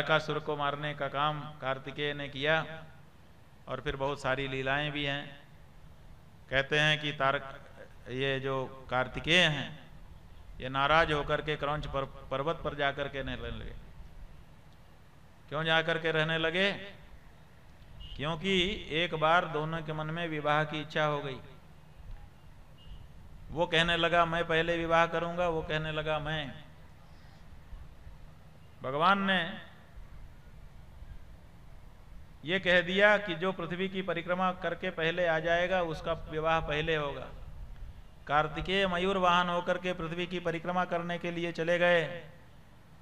नरकासुर को मारने का काम कार्तिकेय ने किया और फिर बहुत सारी लीलाएं भी हैं कहते हैं कि तारक ये जो कार्तिकेय हैं ये नाराज होकर के क्रौच पर, पर्वत पर जाकर के रहने लगे क्यों जाकर के रहने लगे क्योंकि एक बार दोनों के मन में विवाह की इच्छा हो गई वो कहने लगा मैं पहले विवाह करूंगा वो कहने लगा मैं भगवान ने ये कह दिया कि जो पृथ्वी की परिक्रमा करके पहले आ जाएगा उसका विवाह पहले होगा कार्तिकेय मयूर वाहन होकर के पृथ्वी की परिक्रमा करने के लिए चले गए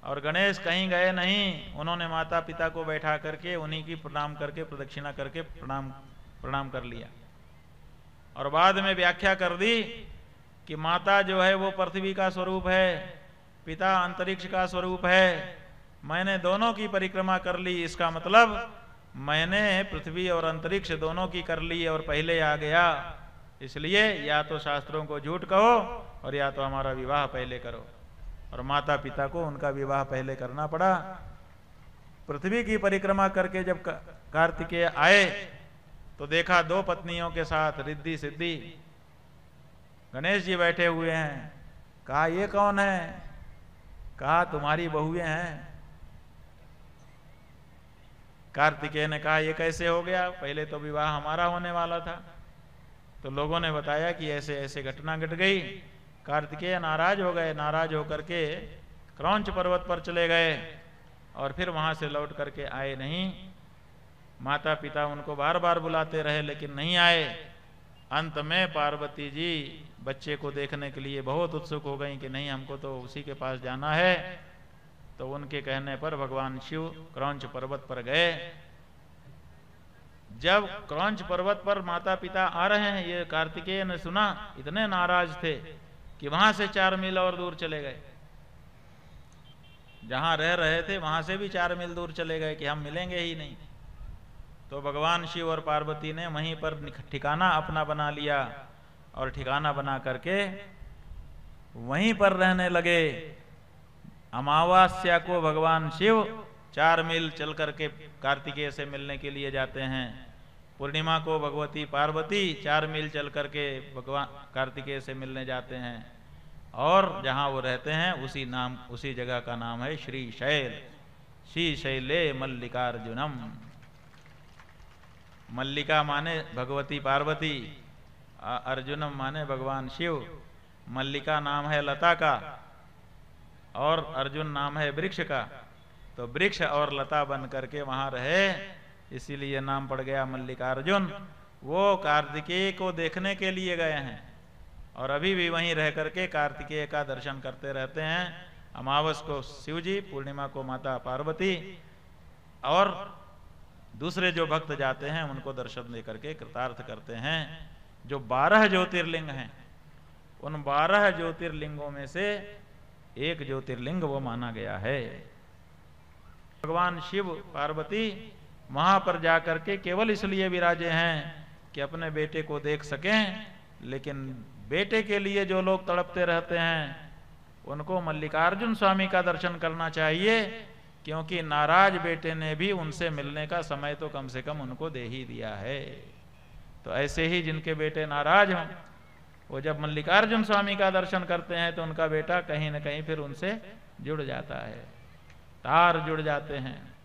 और गणेश कहीं गए नहीं उन्होंने माता पिता को बैठा करके उन्हीं की प्रणाम करके प्रदक्षिणा करके प्रणाम प्रणाम कर लिया और बाद में व्याख्या कर दी कि माता जो है वो पृथ्वी का स्वरूप है पिता अंतरिक्ष का स्वरूप है मैंने दोनों की परिक्रमा कर ली इसका मतलब मैंने पृथ्वी और अंतरिक्ष दोनों की कर ली और पहले आ गया इसलिए या तो शास्त्रों को झूठ कहो और या तो हमारा विवाह पहले करो और माता पिता को उनका विवाह पहले करना पड़ा पृथ्वी की परिक्रमा करके जब कार्तिकेय आए तो देखा दो पत्नियों के साथ रिद्धि सिद्धि गणेश जी बैठे हुए हैं कहा ये कौन है कहा तुम्हारी बहुएं हैं कार्तिकेय ने कहा ये कैसे हो गया पहले तो विवाह हमारा होने वाला था तो लोगों ने बताया कि ऐसे ऐसे घटना घट गट गई कार्तिकेय नाराज हो गए नाराज होकर के क्रौच पर्वत पर चले गए और फिर वहां से लौट करके आए नहीं माता पिता उनको बार बार बुलाते रहे लेकिन नहीं आए अंत में पार्वती जी बच्चे को देखने के लिए बहुत उत्सुक हो गई कि नहीं हमको तो उसी के पास जाना है उनके कहने पर भगवान शिव क्रौंच पर्वत पर गए जब क्रौंच पर्वत पर माता पिता आ रहे हैं ये कार्तिकेय ने सुना इतने नाराज थे कि वहां से चार मील और दूर चले गए जहां रह रहे थे वहां से भी चार मील दूर चले गए कि हम मिलेंगे ही नहीं तो भगवान शिव और पार्वती ने वहीं पर ठिकाना अपना बना लिया और ठिकाना बना करके वहीं पर रहने लगे अमावस्या को भगवान शिव चार मील चल करके कार्तिकेय से मिलने के लिए जाते हैं पूर्णिमा को भगवती पार्वती चार मील चल करके भगवान कार्तिकेय से मिलने जाते हैं और जहाँ वो रहते हैं उसी नाम उसी जगह का नाम है श्री शैल श्री शैले मल्लिकार्जुनम मल्लिका माने भगवती पार्वती अर्जुनम माने भगवान शिव मल्लिका नाम है लता का और अर्जुन नाम है वृक्ष का तो वृक्ष और लता बन करके वहां रहे इसीलिए नाम पड़ गया मल्लिकार्जुन वो कार्तिकेय को देखने के लिए गए हैं और अभी भी वहीं रह करके कार्तिकेय का दर्शन करते रहते हैं अमावस को शिवजी पूर्णिमा को माता पार्वती और दूसरे जो भक्त जाते हैं उनको दर्शन दे करके कृतार्थ करते हैं जो बारह ज्योतिर्लिंग हैं उन बारह ज्योतिर्लिंगों में से एक ज्योतिर्लिंग वो माना गया है भगवान शिव पार्वती वहां पर जाकर के केवल इसलिए विराजे हैं कि अपने बेटे को देख सकें लेकिन बेटे के लिए जो लोग तड़पते रहते हैं उनको मल्लिकार्जुन स्वामी का दर्शन करना चाहिए क्योंकि नाराज बेटे ने भी उनसे मिलने का समय तो कम से कम उनको दे ही दिया है तो ऐसे ही जिनके बेटे नाराज हों वो जब मल्लिकार्जुन स्वामी का दर्शन करते हैं तो उनका बेटा कहीं ना कहीं फिर उनसे जुड़ जाता है तार जुड़ जाते हैं